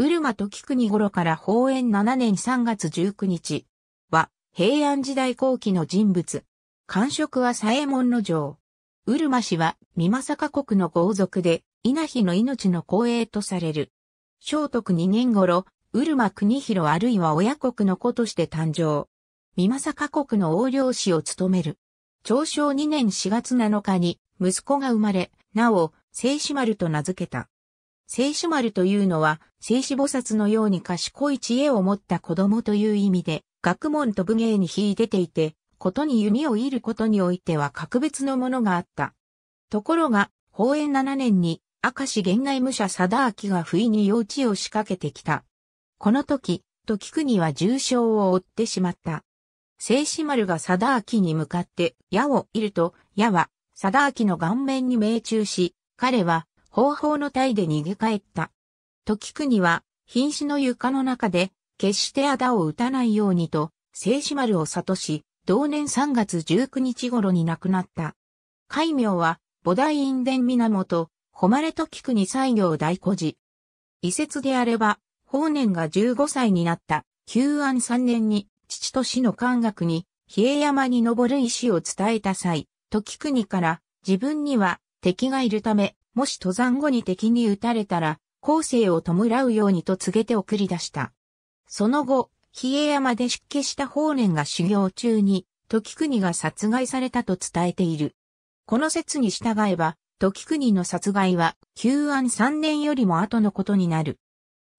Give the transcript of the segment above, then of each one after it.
ウルマ時国頃から宝円7年3月19日は平安時代後期の人物。官職は左衛門の城。ウルマ氏は三政国の豪族で稲妃の命の光栄とされる。聖徳2年頃、ウルマ国広あるいは親国の子として誕生。三政国の横領氏を務める。長生2年4月7日に息子が生まれ、なお、聖子丸と名付けた。聖子丸というのは、聖子菩薩のように賢い知恵を持った子供という意味で、学問と武芸に秀でていて、ことに弓を射ることにおいては格別のものがあった。ところが、法永7年に、明石源内武者貞明が不意に幼稚を仕掛けてきた。この時、と聞くには重傷を負ってしまった。聖子丸が貞明に向かって矢を射ると、矢は貞明の顔面に命中し、彼は方法の体で逃げ帰った。時国は、瀕死の床の中で、決して仇を打たないようにと、聖子丸を悟し、同年3月19日頃に亡くなった。戒名は、菩提院伝源、誉れ時国西行大古寺。遺説であれば、法年が15歳になった、旧安3年に、父と死の官学に、比叡山に登る意志を伝えた際、時国から、自分には敵がいるため、もし登山後に敵に撃たれたら、後世を弔うようにと告げて送り出した。その後、比叡山で出家した法然が修行中に、時国が殺害されたと伝えている。この説に従えば、時国の殺害は、旧安3年よりも後のことになる。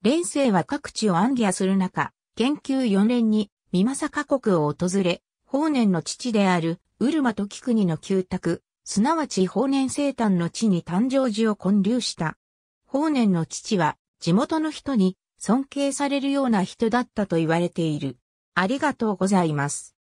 連世は各地を暗記する中、研究4年に、美政家国を訪れ、法然の父である、ウルマ時国の旧宅、すなわち法然生誕の地に誕生寺を建立した。法然の父は、地元の人に尊敬されるような人だったと言われている。ありがとうございます。